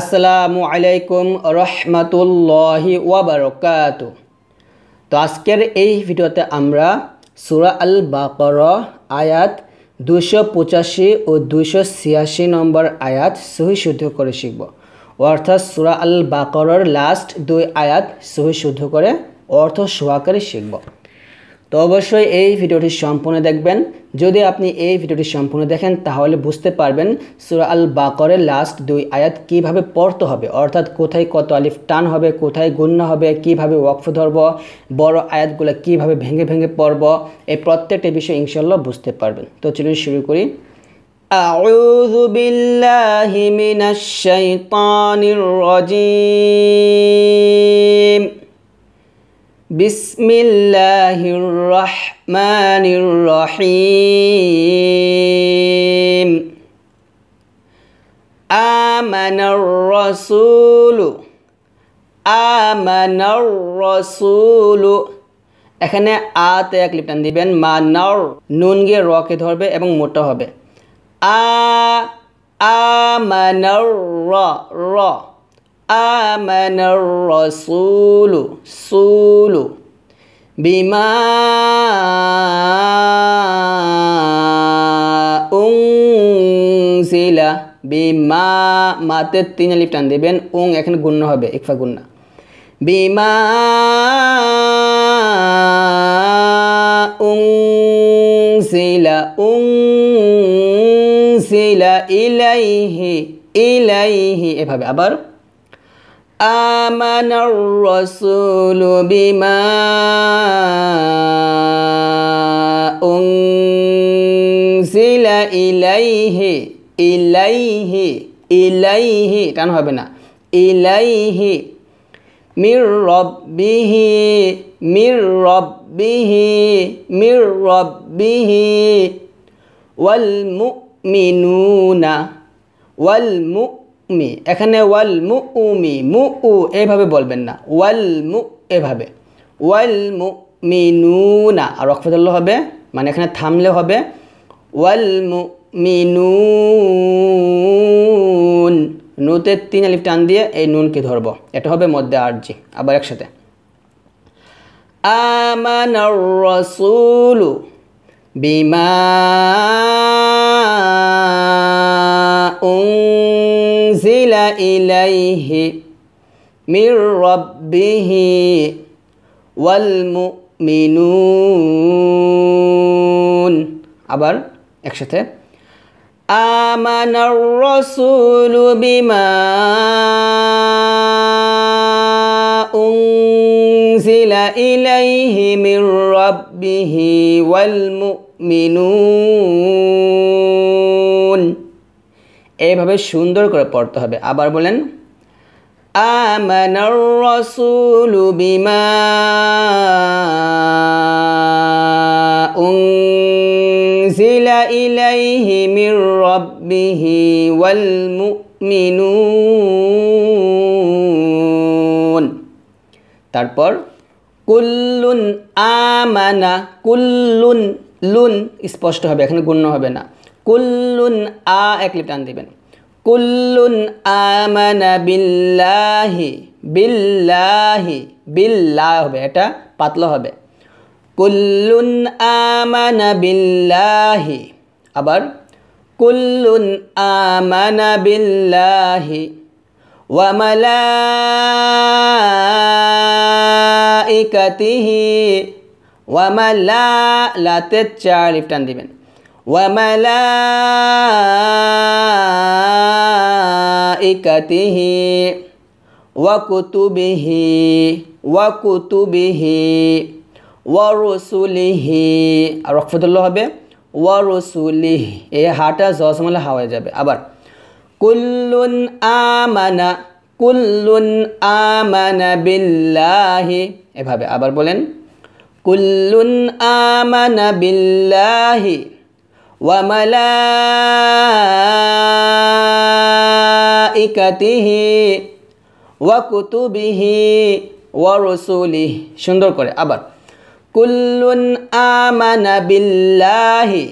আসসালামু আলাইকুম রহমতুল্লাহি ওয়াবারকাত তো আজকের এই ভিডিওতে আমরা সুরা আল বাকর আয়াত দুশো পঁচাশি ও দুশো ছিয়াশি নম্বর আয়াত সহি শুদ্ধ করে শিখব অর্থাৎ সুরা আল বাকরর লাস্ট দুই আয়াত সহি শুদ্ধ করে অর্থ সহাকারে শিখব তো অবশ্যই এই ভিডিওটি সম্পূর্ণ দেখবেন যদি আপনি এই ভিডিওটি সম্পূর্ণ দেখেন তাহলে বুঝতে পারবেন সুরা আল বাকরের লাস্ট দুই আয়াত কিভাবে পড়তে হবে অর্থাৎ কোথায় কত আলিফ টান হবে কোথায় গুণ্য হবে কিভাবে ওয়াকফ ধরব বড় আয়াতগুলো কিভাবে ভেঙে ভেঙে পড়ব এই প্রত্যেকটি বিষয় ইনশাল্লাহ বুঝতে পারবেন তো চলুন শুরু করি أعوذ بالله من الشيطان الرجيم بسم الله الرحمن الرحيم آمن الرسول آمن الرسول এখানে আতে এক লিপটান দিবেন মা নর নুন গিয়ে রকে ধরবে এবং মোটা হবে আ আ মানর র آمن الرسول سول بما أنزل বিমা মাতে তিন আলিফ টান দেবেন উং এখানে গুণ্য হবে ইকফা গুণ্না বিমা উং সিলা উং সিলা ইলাইহি ইলাইহি এভাবে আবার آمن الرسول بما أنزل إليه إليه إليه টান হবে না ইলাইহি মির রব্বিহি মির রব্বিহি মির রব্বিহি ওয়াল মুমিনুনা ওয়াল মুমিনুনা মি এখানে ওয়াল মু উ মি মু উ এভাবে বলবেন না ওয়াল মু এভাবে ওয়াল মু না আর রকফতুল্লাহ হবে মানে এখানে থামলে হবে ওয়াল মু নু নুতে তিন আলিফ টান দিয়ে এই নুনকে ধরবো এটা হবে মধ্যে আরজি আবার একসাথে আমান রসুলু বিমা উম أنزل إليه من ربه والمؤمنون عبر أكشته آمن الرسول بما أنزل إليه من ربه والمؤمنون এইভাবে সুন্দর করে পড়তে হবে আবার বলেন আমানার রসুলু বিমা উনজিলা ইলাইহি মির রাব্বিহি ওয়াল মুমিনুন তারপর কুল্লুন আমানা কুল্লুন লুন স্পষ্ট হবে এখানে গুণ্য হবে না কুল্লুন আ এক লিপ টান দিবেন কুল্লুন আমানা বিল্লাহি বিল্লাহি বিল্লাহ হবে এটা পাতলা হবে কুল্লুন আমানা বিল্লাহি আবার কুল্লুন আমানা বিল্লাহি ওয়া মালাইকাতিহি ওয়া মালা লাতে চার লিফটান দিবেন وملائكته وكتبه وكتبه ورسله রকফতুল্লাহ হবে ورسله এ হাটা জসমলা হাওয়া যাবে আবার কুল্লুন আমানা কুল্লুন আমানা বিল্লাহি এভাবে আবার বলেন কুল্লুন আমানা বিল্লাহি ওয়ামালাইকাতিহি ওয়াকুতুবিহি ওয়ারসুলিহ সুন্দর করে আবার কুল্লুন আমানা বিল্লাহি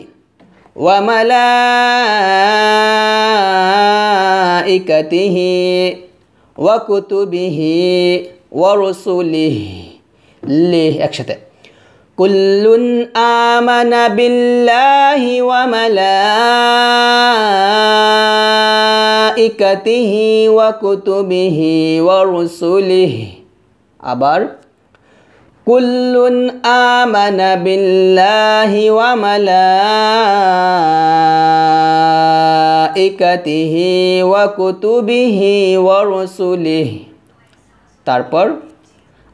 ওয়ামালাইকাতিহি ওয়াকুতুবিহি ওয়ারসুলিহ লিহ একসাথে كل آمن بالله وملائكته وكتبه ورسله আবার কুল্লুন آمن بالله وملائكته وكتبه ورسله তারপর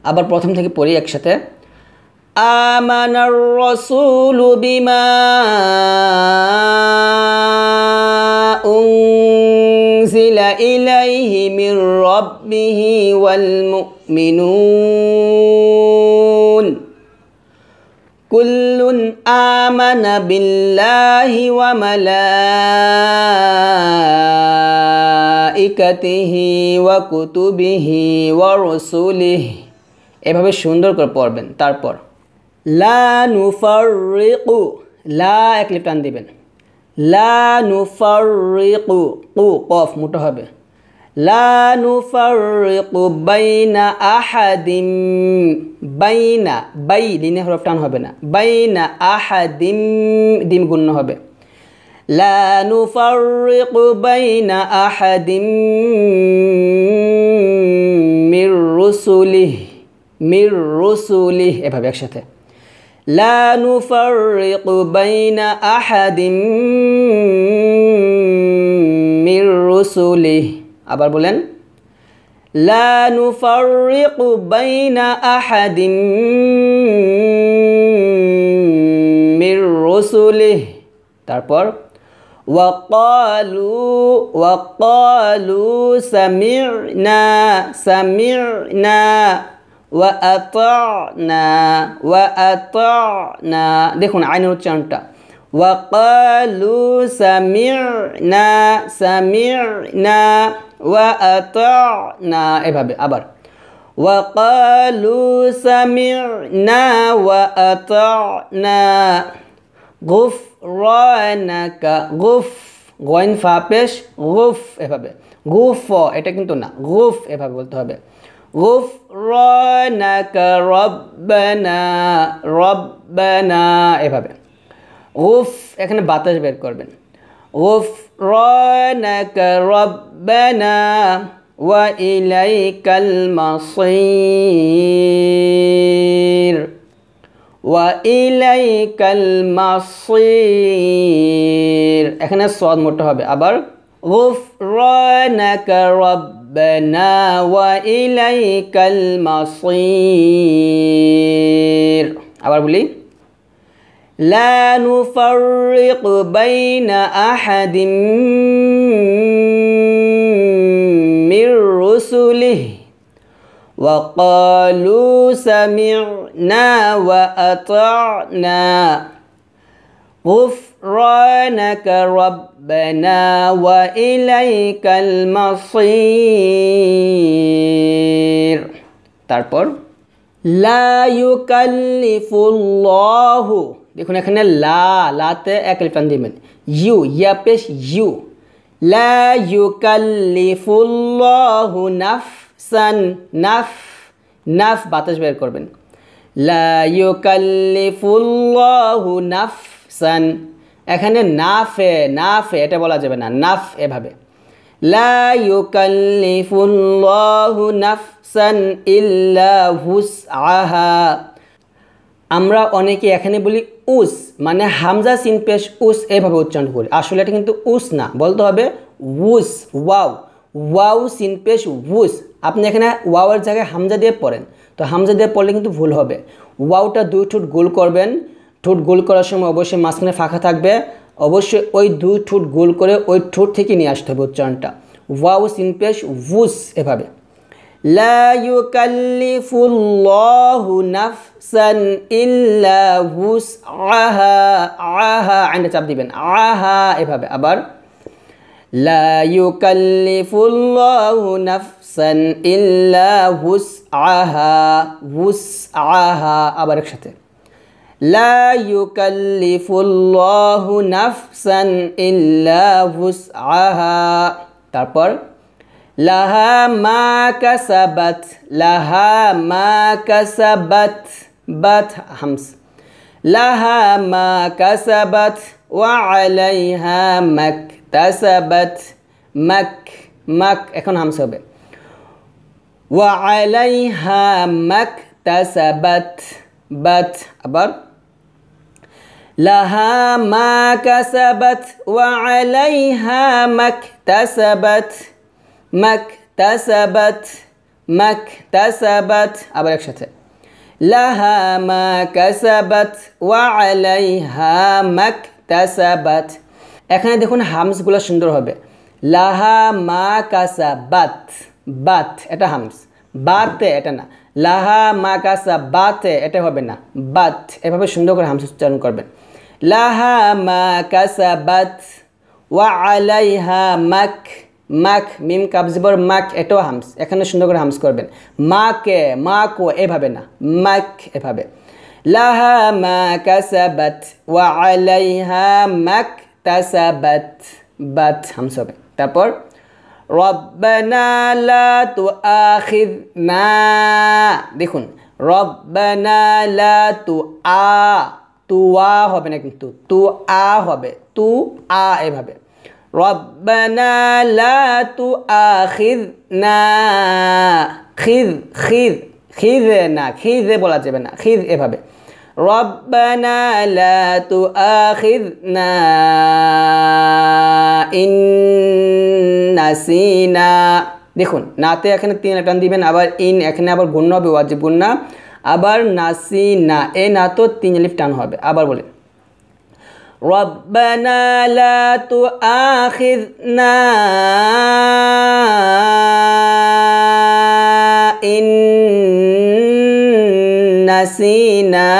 আবার প্রথম থেকে পড়ি একসাথে آمن الرسول بما أنزل إليه من ربه والمؤمنون كل آمن بالله وملائكته وكتبه ورسله এভাবে সুন্দর করে পড়বেন তারপর লা নুফারিকু লা এক লিপ টান দিবেন লা নুফারিকু কু কফ মোটা হবে লা নুফারিকু বাইনা আহাদিম বাইনা বাই লিনে হরফ টান হবে না বাইনা আহাদিম দিম গুণ হবে লা নুফারিকু বাইনা আহাদিম মির রুসুলিহ মির রুসুলিহ এভাবে একসাথে لا نفرق بين أحد من رسله আবার বলেন لا نفرق بين أحد من رسله তারপর وقالوا وقالوا سمعنا سمعنا وأطعنا وأطعنا দেখুন আইনের উচ্চারণটা وقالوا سمعنا سمعنا وأطعنا এভাবে أبر وقالوا سمعنا وأطعنا غفرانك غف গোয়েন ফাপেশ গুফ এভাবে غفو এটা কিন্তু غف إيه গুফরানাকা রব্বানা রব্বানা এভাবে গুফ এখানে বাতাস বের করবেন গুফরানাকা রব্বানা ওয়া ইলাইকাল মাসির ওয়া এখানে সদ মোটা হবে আবার গুফরানাকা রব্বানা ربنا وإليك المصير আবার لي لا نفرق بين أحد من رسله وقالوا سمعنا وأطعنا غفر غفرانك ربنا وإليك المصير তারপর লা ইউকাল্লিফুল্লাহু দেখুন এখানে লা লাতে এক লিফান দিবেন ইউ ইয়া পেশ ইউ লা ইউকাল্লিফুল্লাহু নাফসান নাফ নাফ বাতাস বের করবেন লা ইউকাল্লিফুল্লাহু নাফসান এখানে না ফে না ফে এটা বলা যাবে না নাফ এভাবে লা নাফসান আমরা অনেকে এখানে বলি উস মানে হামজা সিন পেশ উস এভাবে উচ্চারণ করি আসলে এটা কিন্তু উস না বলতে হবে উস ওয়াও ওয়াও সিন পেশ উস আপনি এখানে ওয়াওয়ের জায়গায় হামজা দিয়ে পড়েন তো হামজা দিয়ে পড়লে কিন্তু ভুল হবে ওয়াওটা দুই ঠুট গোল করবেন ঠোঁট গোল করার সময় অবশ্যই মাঝখানে ফাঁকা থাকবে অবশ্যই ওই দুই ঠোঁট গোল করে ওই ঠোঁট থেকে নিয়ে আসতে হবে উচ্চারণটা ওয়াউ সিনপেশ ভুস এভাবে লা আহা আহা চাপ দিবেন আহা এভাবে আবার লা আহা আহা আবার একসাথে لا يكلف الله نفسا إلا وسعها تارپر لها ما كسبت لها ما كسبت بات همس لها ما كسبت وعليها ما اكتسبت مك مك اكون همس هبه وعليها ما اكتسبت بات أبر لها ما كسبت وعليها ما اكتسبت ما اكتسبت ما اكتسبت আবার একসাথে لها ما كسبت وعليها ما اكتسبت এখানে দেখুন হামসগুলো সুন্দর হবে লাহা মা কাসা বাত বাত এটা হামস বাতে এটা না লাহা মা কাসা বাতে এটা হবে না বাত এভাবে সুন্দর করে হামস উচ্চারণ করবেন লাহা মা কাসাবাত ওয়া আলাইহা মাক মাক মিম কাবজিবর মাক এটো হামস এখানে সুন্দর করে হামস করবেন মাকে মাকো এভাবে না মাক এভাবে লাহা মা কাসাবাত ওয়া আলাইহা মাক তাসাবাত বাত হামস হবে তারপর রব্বানা লা তুআখিযনা দেখুন রব্বানা লা তুআ তু আ হবে না কিন্তু তু আ হবে তু আ এভাবে রব্বানা লা তু না খিজ খিজ খিজ না খিজ বলা যাবে না খিজ এভাবে রব্বানা লা তু না ইন নাসিনা দেখুন নাতে এখানে তিন টান দিবেন আবার ইন এখানে আবার গুণ হবে ওয়াজিব গুণ না আবার নাসি না এ না তো তিন লিফ টান হবে আবার বলি ربنا لا تؤاخذنا إن نسينا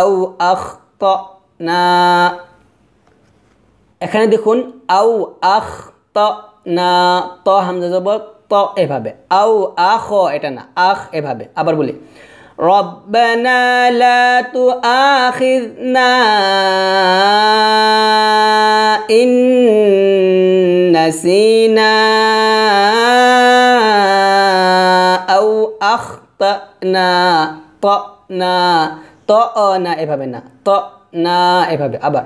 أو أخطأنا এখানে দেখুন আউ আখ ত না ত জবর ত এভাবে আউ আখ এটা না আহ এভাবে আবার বলি রব্বানা তু আহ নাসিনা আউ আহ ত না ত না ত না এভাবে না ত না এভাবে আবার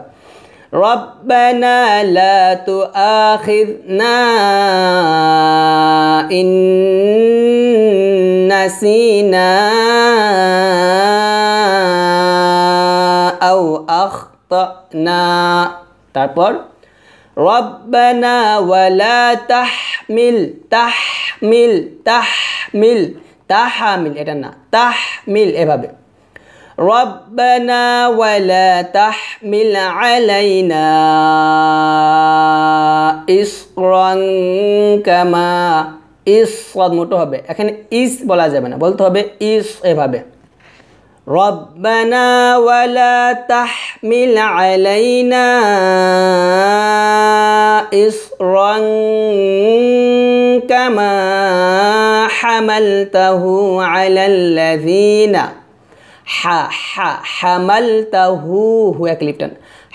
ربنا لا تؤاخذنا إن نسينا أو أخطأنا تعبر ربنا ولا تحمل تحمل تحمل تحمل এটা تحمل তাহমিল ربنا ولا تحمل علينا اصرا كما কামা صاد موتو হবে এখানে ইস বলা যাবে না বলতে হবে ইস এভাবে ربنا ولا تحمل علينا إصرا كما حملته على الذين হা হা হামাল তাহু হু এক লিপটন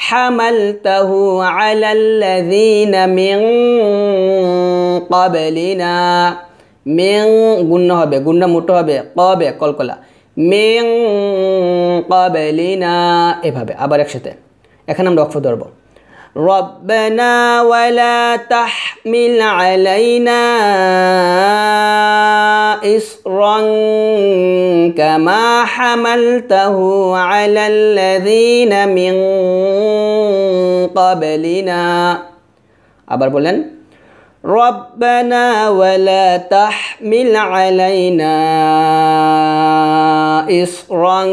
হামাল তাহু আলাল্লাযীনা মিন ক্বাবলিনা মিং গুণ্য হবে গুণ্য মোটো হবে কবে কলকলা মিং কবেলিনা এভাবে আবার একসাথে এখন আমরা অক্ষ ধরবো ربنا ولا تحمل علينا إصرا كما حملته على الذين من قبلنا أبر بولن ربنا ولا تحمل علينا إصرا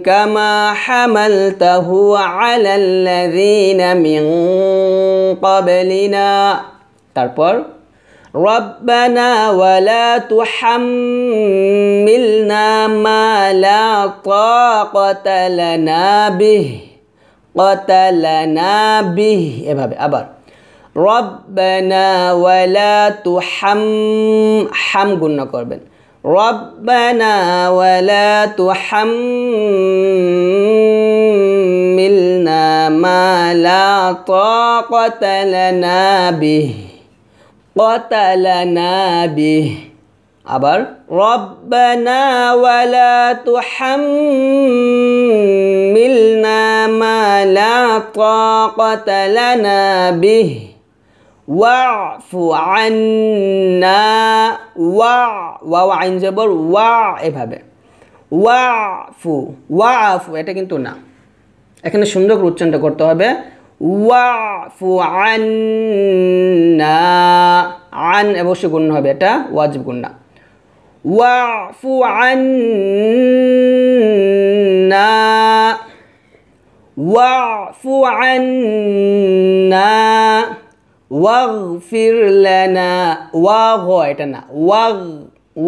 كما حملته على الذين من قبلنا تربر ربنا ولا تحملنا ما لا طاقة لنا به قتلنا به ابا ابا ربنا ولا تحم حم قلنا قربنا ربنا ولا تحملنا ما لا طاقة لنا به قتلنا به أبر ربنا ولا تحملنا ما لا طاقة لنا به واعف عنا ওয়া ওয়া আইন জবর ওয়া এভাবে ওয়াফু ওয়াফু এটা কিন্তু না এখানে সুন্দর করে উচ্চারণটা করতে হবে ওয়াফু আন্না আন অবশ্য গুণ হবে এটা ওয়াজিব গুণ না ওয়াফু আন্না ওয়াফু আন্না ওয়াগ ফিরলানা ওয়াগ এটা না ওয়াগ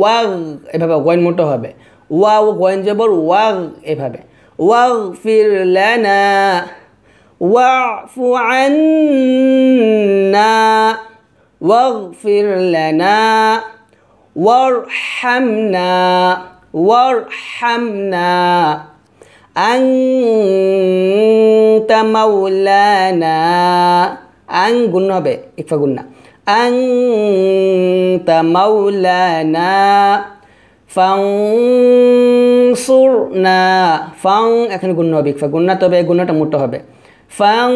ওয়াগ এভাবে গয়েন মোটো হবে ওয়াও গয়েন জবর ওয়াগ এভাবে ওয়াগ ফিরলানা ওয়াফু আন্না واغفر لنا وارحمنا وارحمنا أنت مولانا আং গুণ হবে গুণ না আং তা সুর না ফাং এখানে গুণ হবে গুণ না তবে গুণটা মোটো হবে ফাং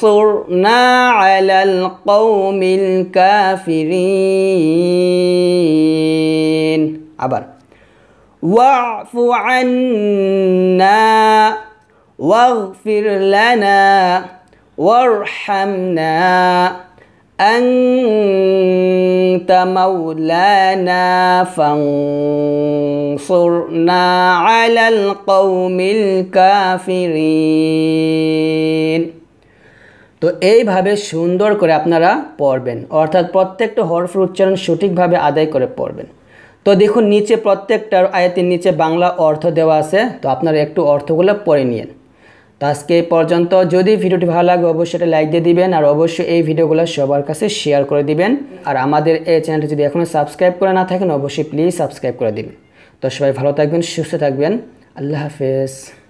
সুর না আলাল কৌমিল কাফিরিন আবার واعف عنا واغفر لنا وارحمنا أنت مولانا فانصرنا على القوم الكافرين তো এইভাবে সুন্দর করে আপনারা পড়বেন অর্থাৎ প্রত্যেকটা হরফের উচ্চারণ সঠিকভাবে আদায় করে পড়বেন তো দেখুন নিচে প্রত্যেকটার আয়াতের নিচে বাংলা অর্থ দেওয়া আছে তো আপনারা একটু অর্থগুলো পড়ে নিয়েন তো আজকে এই পর্যন্ত যদি ভিডিওটি ভালো লাগে অবশ্যই এটা লাইক দিয়ে দিবেন আর অবশ্যই এই ভিডিওগুলো সবার কাছে শেয়ার করে দিবেন আর আমাদের এই চ্যানেলটি যদি এখনও সাবস্ক্রাইব করে না থাকেন অবশ্যই প্লিজ সাবস্ক্রাইব করে দিবেন তো সবাই ভালো থাকবেন সুস্থ থাকবেন আল্লাহ হাফেজ